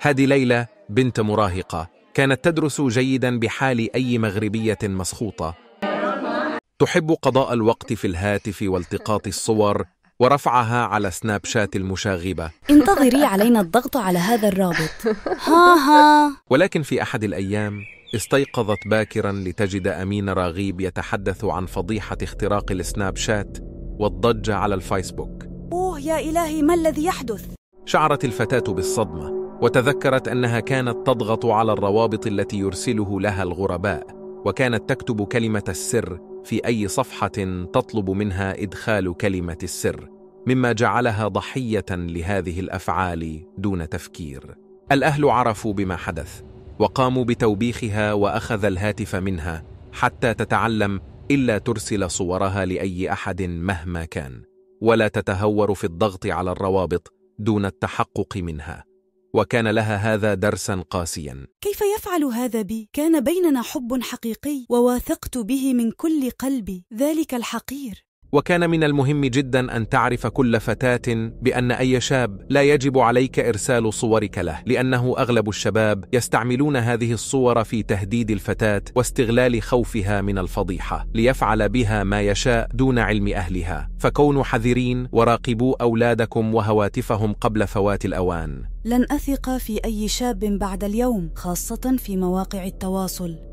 هذه ليلى بنت مراهقة كانت تدرس جيدا بحال أي مغربية مسخوطة تحب قضاء الوقت في الهاتف والتقاط الصور ورفعها على سناب شات المشاغبة انتظري علينا الضغط على هذا الرابط ها ها ولكن في أحد الأيام استيقظت باكرا لتجد أمين راغيب يتحدث عن فضيحة اختراق السناب شات والضجة على الفيسبوك أوه يا إلهي ما الذي يحدث؟ شعرت الفتاة بالصدمة وتذكرت أنها كانت تضغط على الروابط التي يرسله لها الغرباء وكانت تكتب كلمة السر في أي صفحة تطلب منها إدخال كلمة السر مما جعلها ضحية لهذه الأفعال دون تفكير الأهل عرفوا بما حدث وقاموا بتوبيخها وأخذ الهاتف منها حتى تتعلم إلا ترسل صورها لأي أحد مهما كان ولا تتهور في الضغط على الروابط دون التحقق منها وكان لها هذا درسا قاسيا كيف يفعل هذا بي كان بيننا حب حقيقي وواثقت به من كل قلبي ذلك الحقير وكان من المهم جدا أن تعرف كل فتاة بأن أي شاب لا يجب عليك إرسال صورك له لأنه أغلب الشباب يستعملون هذه الصور في تهديد الفتاة واستغلال خوفها من الفضيحة ليفعل بها ما يشاء دون علم أهلها فكونوا حذرين وراقبوا أولادكم وهواتفهم قبل فوات الأوان لن أثق في أي شاب بعد اليوم خاصة في مواقع التواصل